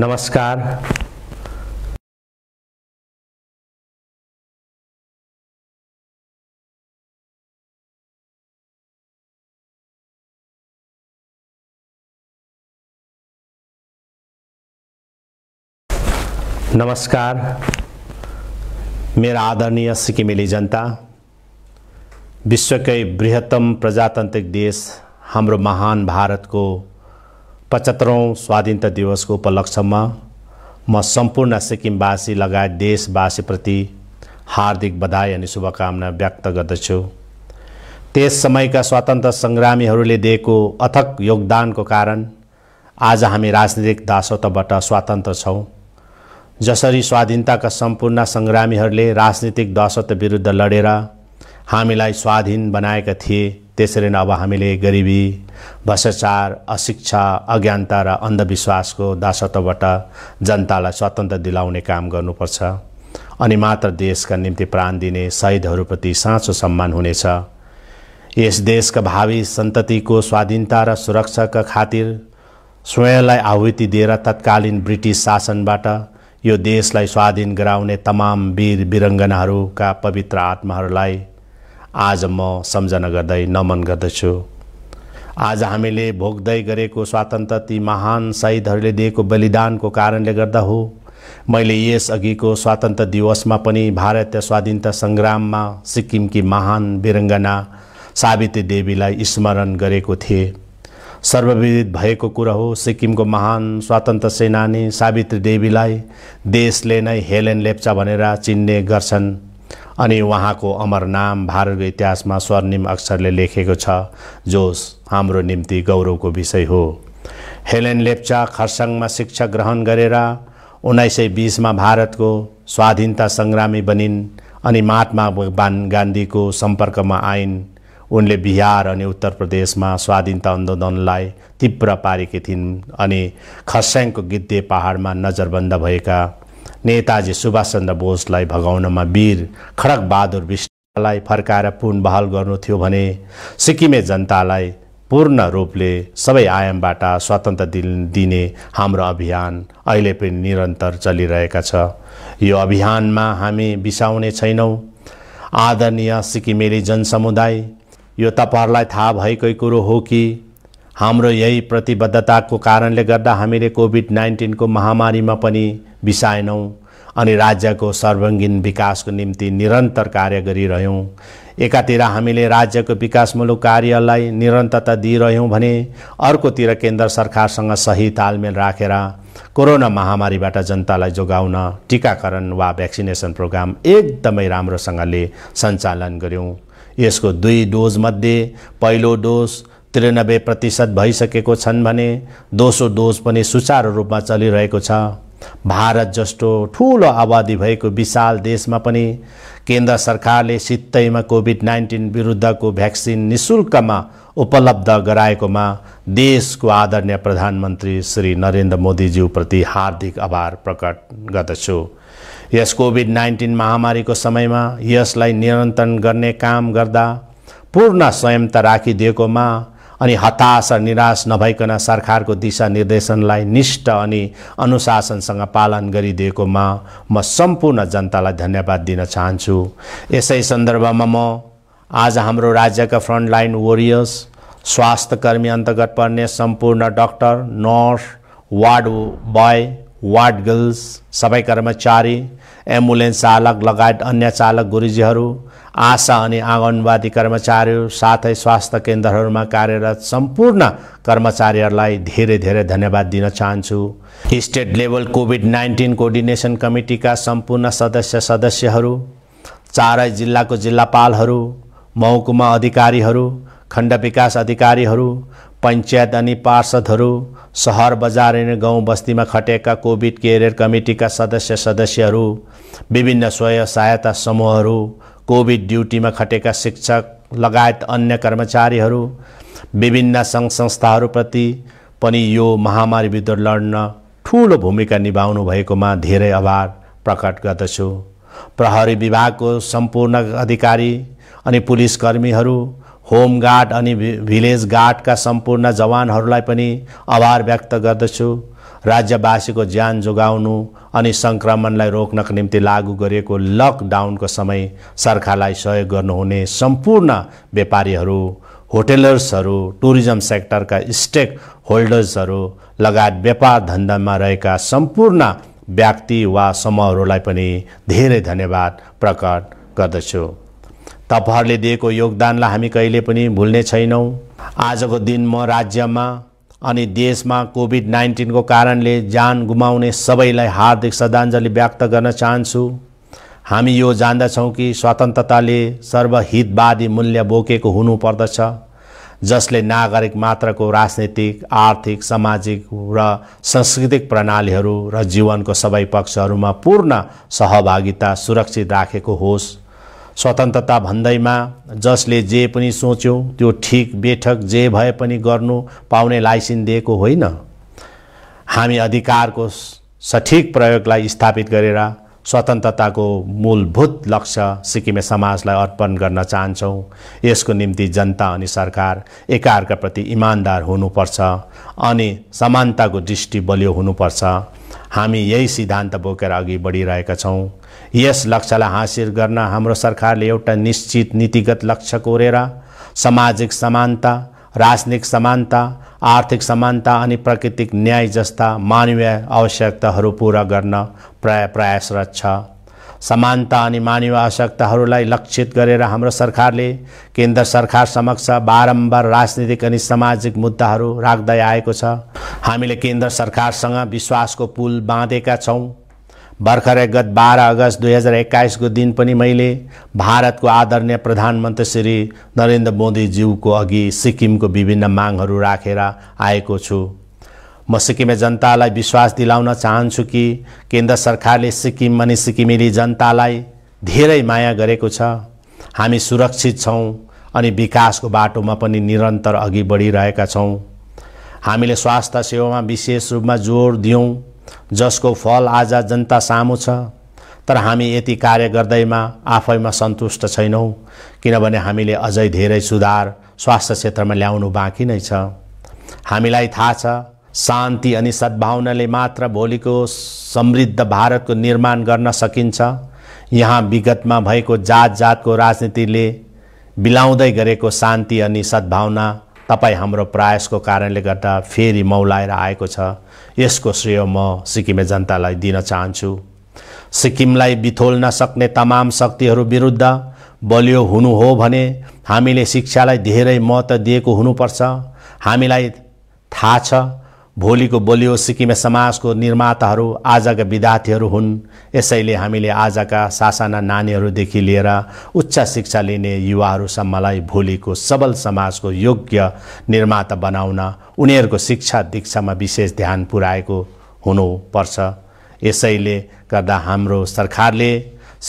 नमस्कार नमस्कार मेरा आदरणीय सिक्किमेली जनता विश्वक बृहत्तम प्रजातांत्रिक देश हम महान भारत को पचहत्तरौँ स्वाधीनता दिवसको उपलक्ष्यमा म सम्पूर्ण सिक्किमवासी लगायत देशवासीप्रति हार्दिक बधाई अनि शुभकामना व्यक्त गर्दछु त्यस समयका स्वतन्त्र सङ्ग्रामीहरूले दिएको अथक योगदानको कारण आज हामी राजनीतिक दासत्वबाट स्वतन्त्र छौँ जसरी स्वाधीनताका सम्पूर्ण सङ्ग्रामीहरूले राजनीतिक दासत्व विरुद्ध लडेर हामीलाई स्वाधीन बनाएका थिए त्यसरी नै अब हामीले गरिबी भ्रष्टाचार अशिक्षा अज्ञानता र अन्धविश्वासको दासत्वबाट जनतालाई स्वतन्त्र दिलाउने काम गर्नुपर्छ अनि मात्र देशका निम्ति प्राण दिने शहीदहरूप्रति साँचो सम्मान हुनेछ यस देशका भावी सन्ततिको स्वाधीनता र सुरक्षाका खातिर स्वयंलाई आहुति दिएर तत्कालीन ब्रिटिस शासनबाट यो देशलाई स्वाधीन गराउने तमाम वीर वीरङ्गनाहरूका पवित्र आत्माहरूलाई आज म सम्झना गर्दै नमन गर्दछु आज हामीले भोग्दै गरेको स्वातन्त्र ती महान शहीदहरूले दिएको बलिदानको कारणले गर्दा हो मैले यस अघिको स्वतन्त्र दिवसमा पनि भारतीय स्वाधीनता सङ्ग्राममा सिक्किमकी महान वीरङ्गना सावित्री देवीलाई स्मरण गरेको थिएँ सर्वविदित भएको कुरा हो सिक्किमको महान स्वतन्त्र सेनानी सावित्री देवीलाई देशले नै हेलेन लेप्चा भनेर चिन्ने गर्छन् अनि उहाँको अमर नाम भारतको इतिहासमा स्वर्णिम अक्षरले लेखेको छ जो हाम्रो निम्ति गौरवको विषय हो हेलेन लेप्चा खरसाङमा शिक्षा ग्रहण गरेर उन्नाइस सय बिसमा भारतको स्वाधीनता सङ्ग्रामी बनिन् अनि महात्मा गान्धीको सम्पर्कमा आइन् उनले बिहार अनि उत्तर प्रदेशमा स्वाधीनता आन्दोलनलाई तीव्र पारेकी थिइन् अनि खरसाङको गिद्धे पहाडमा नजरबन्द भएका नेताजी सुभाष चन्द्र बोसलाई भगाउनमा वीर खडक बहादुर विष्टलाई फर्काएर पुन बहाल गर्नु थियो भने सिक्किमे जनतालाई पूर्ण रूपले सबै आयामबाट स्वतन्त्र दिने हाम्रो अभियान अहिले पनि निरन्तर चलिरहेका छ यो अभियानमा हामी बिसाउने छैनौँ आदरणीय सिक्किमेली जनसमुदाय यो तपाईँहरूलाई थाहा भएकै कुरो हो कि हाम्रो यही प्रतिबद्धताको कारणले गर्दा हामीले कोभिड नाइन्टिनको महामारीमा पनि बिसाएनौँ अनि राज्यको सर्वाङ्गीण विकासको निम्ति निरन्तर कार्य गरिरह्यौँ एकातिर हामीले राज्यको विकासमूलक कार्यलाई निरन्तरता दिइरह्यौँ भने अर्कोतिर केन्द्र सरकारसँग सही तालमेल राखेर कोरोना महामारीबाट जनतालाई जोगाउन टिकाकरण वा भ्याक्सिनेसन प्रोग्राम एकदमै राम्रोसँगले सञ्चालन गऱ्यौँ यसको दुई डोजमध्ये पहिलो डोज त्रियानब्बे प्रतिशत भइसकेको छन् भने दोस्रो डोज पनि सुचारू रूपमा चलिरहेको छ भारत जस्तो ठुलो आबादी भएको विशाल देशमा पनि केन्द्र सरकारले सित्तैमा कोभिड नाइन्टिन विरुद्धको भ्याक्सिन नि शुल्कमा उपलब्ध गराएकोमा देशको आदरणीय प्रधानमन्त्री श्री नरेन्द्र मोदीज्यूप्रति हार्दिक आभार प्रकट गर्दछु यस कोभिड नाइन्टिन महामारीको समयमा यसलाई नियन्त्रण गर्ने काम गर्दा पूर्ण संयमता राखिदिएकोमा अनि हताश र निराश नभइकन सरकारको दिशा निर्देशनलाई निष्ठ अनि अनुशासनसँग पालन गरिदिएकोमा म सम्पूर्ण जनतालाई धन्यवाद दिन चाहन्छु यसै सन्दर्भमा म आज हाम्रो राज्यका फ्रन्टलाइन वरियर्स स्वास्थ्यकर्मी अन्तर्गत पर्ने सम्पूर्ण doctor nurse ward boy ward girls सबै कर्मचारी एम्बुलेन्स चालक लगायत अन्य चालक गुरुजीहरू आशा अनि आँगनवादी कर्मचारी साथै स्वास्थ्य केन्द्रहरूमा कार्यरत सम्पूर्ण कर्मचारीहरूलाई धेरै धेरै धन्यवाद दिन चाहन्छु state level covid nineteen coordination कमिटीका सम्पूर्ण सदस्य सदस्यहरू चारै जिल्लाको जिल्लापालहरू महकुमा अधिकारीहरू खण्ड विकास अधिकारीहरू पञ्चायत अनि पार्षदहरू सहर बजार अनि गाउँ बस्तीमा खटेका कोभिड केयर कमिटीका सदस्य सदस्यहरू विभिन्न स्वयं सहायता समूहहरू कोभिड ड्युटीमा खटेका शिक्षक लगायत अन्य कर्मचारीहरू विभिन्न सङ्घ संस्थाहरूप्रति पनि यो महामारी विरुद्ध लड्न ठुलो भूमिका निभाउनु भएकोमा धेरै आभार प्रकट गर्दछु प्रहरी विभागको सम्पूर्ण अधिकारी अनि पुलिसकर्मीहरू होम गार्ड अनि भिलेज गार्डका सम्पूर्ण जवानहरूलाई पनि आभार व्यक्त गर्दछु राज्यवासीको ज्यान जोगाउनु अनि सङ्क्रमणलाई रोक्नको निम्ति लागू गरिएको लकडाउनको समय सरकारलाई सहयोग गर्नुहुने सम्पूर्ण व्यापारीहरू होटेलर्सहरू टुरिज्म सेक्टरका स्टेक होल्डर्सहरू लगायत व्यापार धन्दामा रहेका सम्पूर्ण व्यक्ति वा समूहहरूलाई पनि धेरै धन्यवाद प्रकट गर्दछु तपाईँहरूले दिएको योगदानलाई हामी कहिले पनि भुल्ने छैनौँ आजको दिन म राज्यमा अनि देशमा कोभिड नाइन्टिनको कारणले ज्यान गुमाउने सबैलाई हार्दिक श्रद्धाञ्जली व्यक्त गर्न चाहन्छु हामी यो जान्दछौँ कि स्वतन्त्रताले सर्वहितवादी मूल्य बोकेको हुनुपर्दछ जसले नागरिक मात्रको राजनीतिक आर्थिक सामाजिक र सांस्कृतिक प्रणालीहरू र जीवनको सबै पक्षहरूमा पूर्ण सहभागिता सुरक्षित राखेको होस् स्वतन्त्रता भन्दैमा जसले जे पनि सोच्यो त्यो ठिक बेठक जे भए पनि गर्नु पाउने लाइसेन्स दिएको होइन हामी अधिकारको सठिक प्रयोगलाई स्थापित गरेर स्वतन्त्रताको मूलभूत लक्ष्य सिक्किमे समाजलाई अर्पण गर्न चाहन्छौँ यसको निम्ति जनता अनि सरकार एकाअर्काप्रति इमान्दार हुनुपर्छ अनि समानताको दृष्टि बलियो हुनुपर्छ हामी यही सिद्धान्त बोकेर अघि बढिरहेका छौँ यस लक्ष्यलाई हासिल गर्न हाम्रो सरकारले एउटा निश्चित नीतिगत लक्ष्य कोरेर सामाजिक समानता राजनीतिक समानता आर्थिक समानता अनि प्राकृतिक न्याय जस्ता मानवीय आवश्यकताहरू पुरा गर्न प्रया प्रयासरत छ समानता अनि मानव आवश्यकताहरूलाई लक्षित गरेर हाम्रो सरकारले केन्द्र सरकार समक्ष बारम्बार राजनीतिक अनि सामाजिक मुद्दाहरू राख्दै आएको छ हामीले केन्द्र सरकारसँग विश्वासको पुल बाँधेका छौँ भर्खरै गत बाह्र अगस्त दुई हजार एक्काइसको दिन पनि मैले भारतको आदरणीय प्रधानमन्त्री श्री नरेन्द्र मोदीज्यूको अघि सिक्किमको विभिन्न मागहरू राखेर आएको छु म सिक्किमे जनतालाई विश्वास दिलाउन चाहन्छु कि केन्द्र सरकारले सिक्किम अनि सिक्किमेली जनतालाई धेरै माया गरेको छ हामी सुरक्षित छौँ अनि विकासको बाटोमा पनि निरन्तर अघि बढिरहेका छौँ हामीले स्वास्थ्य सेवामा विशेष रूपमा जोड दियौँ जसको फल आज जनता सामु छ तर हामी यति कार्य गर्दैमा आफैमा सन्तुष्ट छैनौँ किनभने हामीले अझै धेरै सुधार स्वास्थ्य क्षेत्रमा ल्याउनु बाँकी नै छ हामीलाई थाहा छ शान्ति अनि सद्भावनाले मात्र भोलिको समृद्ध भारतको निर्माण गर्न सकिन्छ यहाँ विगतमा भएको जात जातको राजनीतिले बिलाउँदै गरेको शान्ति अनि सद्भावना तपाईँ हाम्रो प्रयासको कारणले गर्दा फेरि मौलाएर आएको छ यसको श्रेय म सिक्किमे जनतालाई दिन चाहन्छु सिक्किमलाई बिथोल्न सक्ने तमाम शक्तिहरू विरुद्ध बलियो हुनु हो भने हामीले शिक्षालाई धेरै महत्त्व दिएको हुनुपर्छ हामीलाई थाहा छ भोलिको बोलियो सिक्किमे समाजको निर्माताहरू आजका विद्यार्थीहरू हुन् यसैले हामीले आजका सासाना नानीहरूदेखि लिएर उच्च शिक्षा लिने युवाहरूसम्मलाई भोलिको सबल समाजको योग्य निर्माता बनाउन उनीहरूको शिक्षा दीक्षामा विशेष ध्यान पुर्याएको हुनुपर्छ यसैले गर्दा हाम्रो सरकारले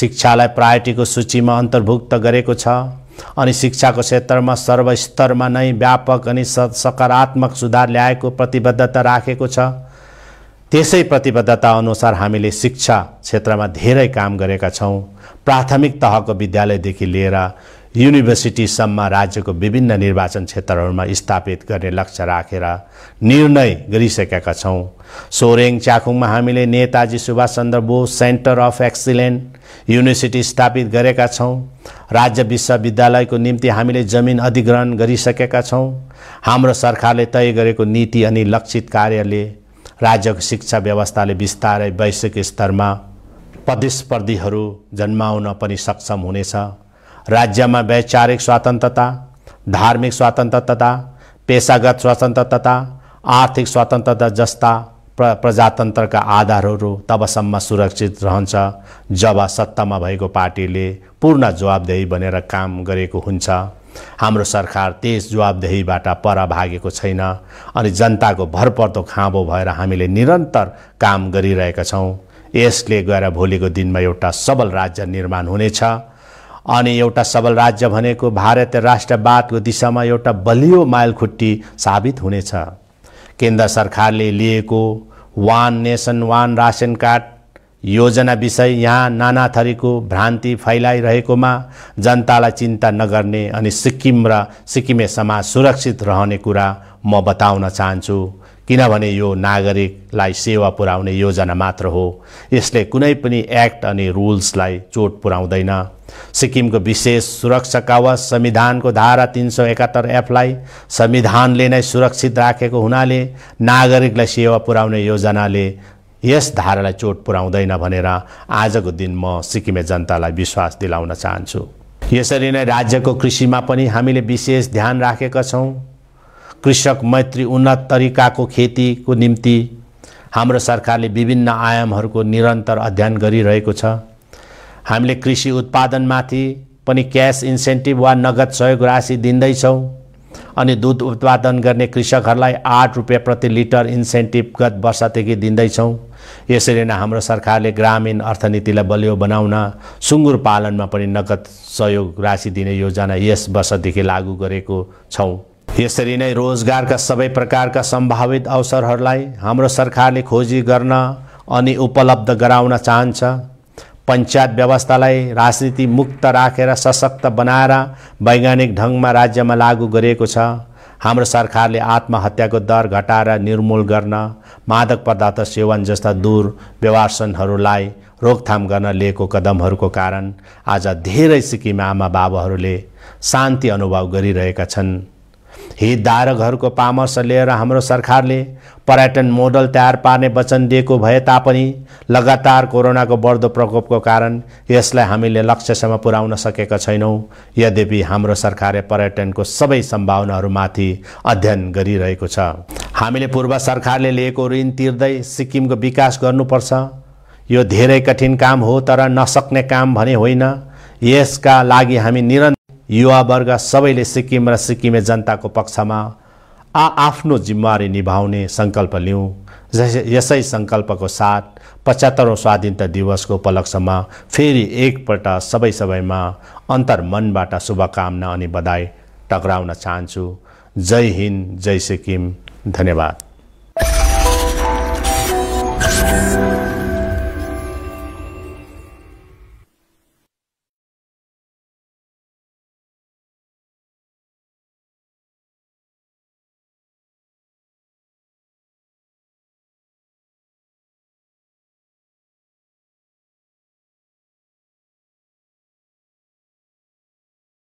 शिक्षालाई प्रायोरिटीको सूचीमा अन्तर्भुक्त गरेको छ अनि शिक्षाको क्षेत्रमा सर्वस्तरमा नै व्यापक अनि सकारात्मक सुधार ल्याएको प्रतिबद्धता राखेको छ त्यसै प्रतिबद्धता अनुसार हामीले शिक्षा क्षेत्रमा धेरै काम गरेका छौँ प्राथमिक तहको विद्यालयदेखि लिएर युनिभर्सिटीसम्म राज्यको विभिन्न निर्वाचन क्षेत्रहरूमा स्थापित गर्ने लक्ष्य राखेर रा। निर्णय गरिसकेका छौँ सोरेङ च्याखुङमा हामीले Netaji Subhash Chandra Bose centre of excellent university स्थापित गरेका छौँ राज्य विश्वविद्यालयको निम्ति हामीले जमिन अधिग्रहण गरिसकेका छौँ हाम्रो सरकारले तय गरेको नीति अनि लक्षित कार्यले राज्यको शिक्षा व्यवस्थाले बिस्तारै वैश्विक स्तरमा प्रतिस्पर्धीहरू जन्माउन पनि सक्षम हुनेछ राज्यमा वैचारिक स्वतन्त्रता धार्मिक स्वतन्त्रता पेसागत स्वतन्त्रता आर्थिक स्वतन्त्रता जस्ता प्र प्रजातन्त्रका आधारहरू तबसम्म सुरक्षित रहन्छ जब सत्तामा भएको पार्टीले पूर्ण जवाबदेही बनेर काम गरेको हुन्छ हाम्रो सरकार त्यस जवाबदेहीबाट पर भागेको छैन अनि जनताको भरपर्दो खाँबो भएर हामीले निरन्तर काम गरिरहेका छौँ यसले गएर भोलिको दिनमा एउटा सबल राज्य निर्माण हुनेछ अनि एउटा सबल राज्य भनेको भारतीय राष्ट्रवादको दिशामा एउटा बलियो माइलखुट्टी साबित हुनेछ केन्द्र सरकारले लिएको one nation one ration card योजना विषय यहाँ नानाथरीको भ्रान्ति फैलाइरहेकोमा जनतालाई चिन्ता नगर्ने अनि सिक्किम र सिक्किमे समाज सुरक्षित रहने कुरा म बताउन चाहन्छु किनभने यो नागरिकलाई सेवा पुर्याउने योजना मात्र हो यसले कुनै पनि एक्ट अनि रुल्सलाई चोट पुर्याउँदैन सिक्किमको विशेष सुरक्षा वा संविधानको धारा तिन सय एकात्तर एफलाई संविधानले नै सुरक्षित राखेको हुनाले नागरिकलाई सेवा पुर्याउने योजनाले यस धारालाई चोट पुर्याउँदैन भनेर आजको दिन म सिक्किमे जनतालाई विश्वास दिलाउन चाहन्छु यसरी नै राज्यको कृषिमा पनि हामीले विशेष ध्यान राखेका छौँ कृषक मैत्री उन्नत तरिकाको खेतीको निम्ति हाम्रो सरकारले विभिन्न आयामहरूको निरन्तर अध्ययन गरिरहेको छ हामीले कृषि उत्पादनमाथि पनि क्यास इन्सेन्टिभ वा नगद सहयोग राशि दिँदैछौँ अनि दुध उत्पादन गर्ने कृषकहरूलाई आठ रुपियाँ प्रति लिटर इन्सेन्टिभ गत वर्षदेखि दिँदैछौँ यसरी नै हाम्रो सरकारले ग्रामीण अर्थनीतिलाई बलियो बनाउन सुँगुर पालनमा पनि नगद सहयोग राशि दिने योजना यस वर्षदेखि लागू गरेको छौँ यसरी नै रोजगारका सबै प्रकारका सम्भावित अवसरहरूलाई हाम्रो सरकारले खोजी गर्न अनि उपलब्ध गराउन चाहन्छ पञ्चायत व्यवस्थालाई राजनीति मुक्त राखेर सशक्त बनाएर वैज्ञानिक ढङ्गमा राज्यमा लागू गरिएको छ हाम्रो सरकारले आत्महत्याको दर घटाएर निर्मूल गर्न मादक पदार्थ सेवन जस्ता दूर व्यवसनहरूलाई रोकथाम गर्न लिएको कदमहरूको कारण आज धेरै सिक्किम आमा बाबाहरूले शान्ति अनुभव गरिरहेका छन् हितधारकहरूको परामर्श लिएर हाम्रो सरकारले पर्यटन मोडल तयार पार्ने वचन दिएको भए तापनि लगातार कोरोनाको बढ्दो प्रकोपको कारण यसलाई हामीले लक्ष्यसम्म पुर्याउन सकेका छैनौँ यद्यपि हाम्रो सरकारले पर्यटनको सबै सम्भावनाहरूमाथि अध्ययन गरिरहेको छ हामीले पूर्व सरकारले लिएको ऋण तिर्दै सिक्किमको विकास गर्नुपर्छ यो धेरै कठिन काम हो तर नसक्ने काम भने होइन यसका लागि हामी निरन्तर युवावर्ग सबैले सिक्किम र सिक्किमे जनताको पक्षमा आ आफ्नो जिम्मेवारी निभाउने सङ्कल्प लिउँ यसै सङ्कल्पको साथ पचहत्तरौँ स्वाधीनता दिवसको उपलक्ष्यमा फेरि एकपल्ट सबै सबैमा अन्तर्मनबाट शुभकामना अनि बधाई टक्राउन चाहन्छु जय हिन्द जय सिक्किम धन्यवाद